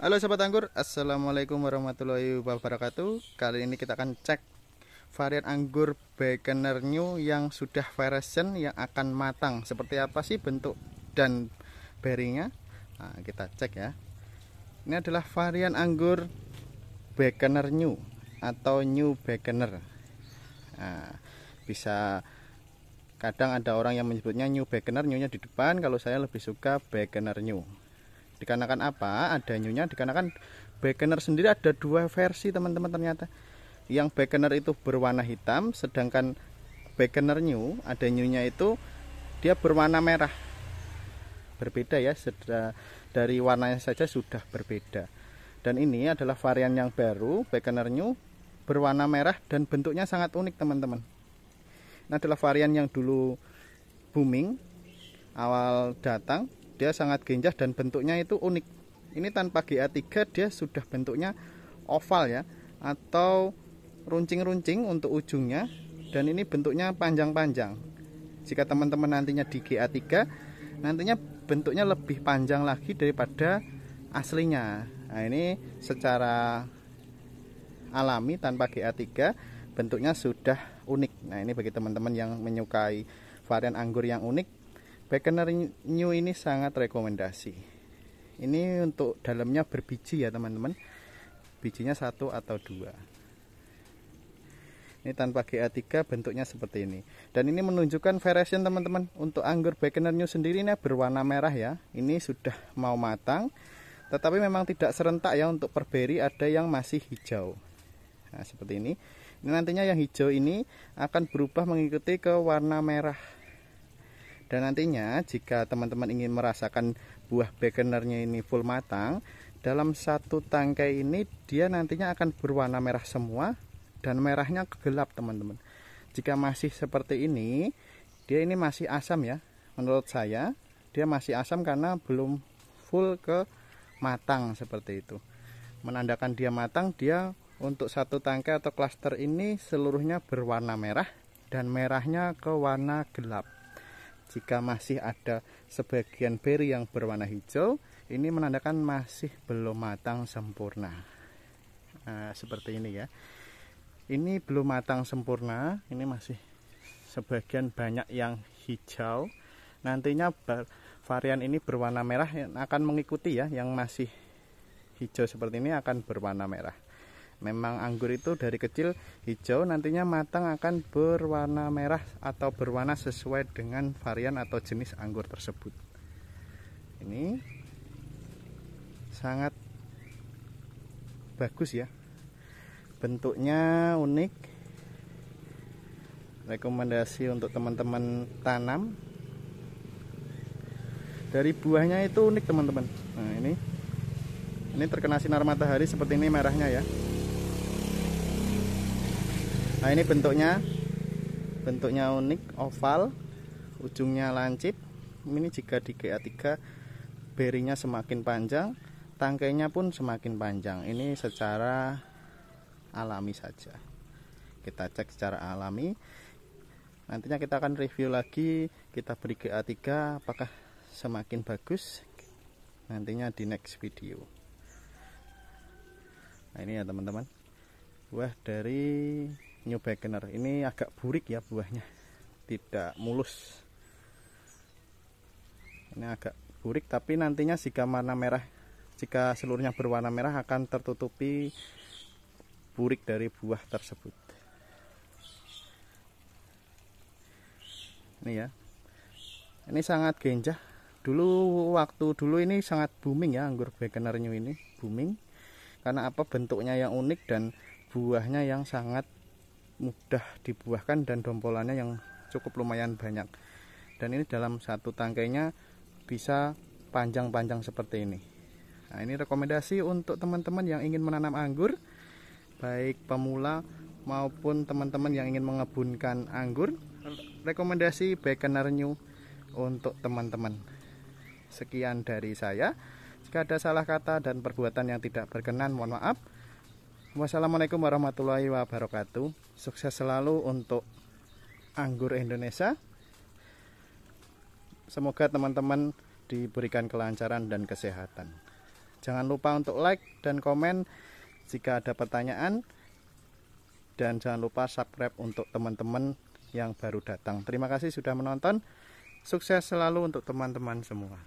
Halo sahabat Anggur, Assalamualaikum warahmatullahi wabarakatuh Kali ini kita akan cek varian anggur Baconer New yang sudah version yang akan matang Seperti apa sih bentuk dan berrynya nah, Kita cek ya Ini adalah varian anggur Baconer New atau New Baconer nah, Bisa kadang ada orang yang menyebutnya New Baconer, Newnya di depan Kalau saya lebih suka Baconer New dikarenakan apa ada nyunya dikarenakan backganer sendiri ada dua versi teman-teman ternyata yang backganer itu berwarna hitam sedangkan backganer new ada newnya itu dia berwarna merah berbeda ya sudah dari warnanya saja sudah berbeda dan ini adalah varian yang baru backganer new berwarna merah dan bentuknya sangat unik teman-teman ini adalah varian yang dulu booming awal datang dia sangat genjah dan bentuknya itu unik ini tanpa GA3 dia sudah bentuknya oval ya atau runcing-runcing untuk ujungnya dan ini bentuknya panjang-panjang jika teman-teman nantinya di GA3 nantinya bentuknya lebih panjang lagi daripada aslinya nah ini secara alami tanpa GA3 bentuknya sudah unik nah ini bagi teman-teman yang menyukai varian anggur yang unik Bekener New ini sangat rekomendasi. Ini untuk dalamnya berbiji ya teman-teman. Bijinya satu atau dua. Ini tanpa GA3 bentuknya seperti ini. Dan ini menunjukkan variation teman-teman. Untuk anggur Bekener New sendiri ini berwarna merah ya. Ini sudah mau matang. Tetapi memang tidak serentak ya untuk perberi ada yang masih hijau. Nah seperti ini. Ini nantinya yang hijau ini akan berubah mengikuti ke warna merah dan nantinya jika teman-teman ingin merasakan buah bekenernya ini full matang, dalam satu tangkai ini dia nantinya akan berwarna merah semua dan merahnya gelap teman-teman. Jika masih seperti ini, dia ini masih asam ya. Menurut saya, dia masih asam karena belum full ke matang seperti itu. Menandakan dia matang, dia untuk satu tangkai atau klaster ini seluruhnya berwarna merah dan merahnya ke warna gelap. Jika masih ada sebagian beri yang berwarna hijau, ini menandakan masih belum matang sempurna. Nah, seperti ini ya. Ini belum matang sempurna, ini masih sebagian banyak yang hijau. Nantinya varian ini berwarna merah yang akan mengikuti ya, yang masih hijau seperti ini akan berwarna merah. Memang anggur itu dari kecil hijau nantinya matang akan berwarna merah atau berwarna sesuai dengan varian atau jenis anggur tersebut. Ini sangat bagus ya. Bentuknya unik. Rekomendasi untuk teman-teman tanam. Dari buahnya itu unik teman-teman. Nah, ini ini terkena sinar matahari seperti ini merahnya ya nah ini bentuknya bentuknya unik oval ujungnya lancip ini jika di GA3 berinya semakin panjang tangkainya pun semakin panjang ini secara alami saja kita cek secara alami nantinya kita akan review lagi kita beri GA3 apakah semakin bagus nantinya di next video nah ini ya teman-teman wah dari new beginner ini agak burik ya buahnya tidak mulus ini agak burik tapi nantinya jika warna merah jika seluruhnya berwarna merah akan tertutupi burik dari buah tersebut ini ya ini sangat genjah dulu waktu dulu ini sangat booming ya anggur beginner new ini booming karena apa bentuknya yang unik dan buahnya yang sangat mudah dibuahkan dan dompolannya yang cukup lumayan banyak dan ini dalam satu tangkainya bisa panjang-panjang seperti ini nah ini rekomendasi untuk teman-teman yang ingin menanam anggur baik pemula maupun teman-teman yang ingin mengebunkan anggur rekomendasi Bekener New untuk teman-teman sekian dari saya jika ada salah kata dan perbuatan yang tidak berkenan mohon maaf Wassalamualaikum warahmatullahi wabarakatuh. Sukses selalu untuk anggur Indonesia. Semoga teman-teman diberikan kelancaran dan kesehatan. Jangan lupa untuk like dan komen jika ada pertanyaan. Dan jangan lupa subscribe untuk teman-teman yang baru datang. Terima kasih sudah menonton. Sukses selalu untuk teman-teman semua.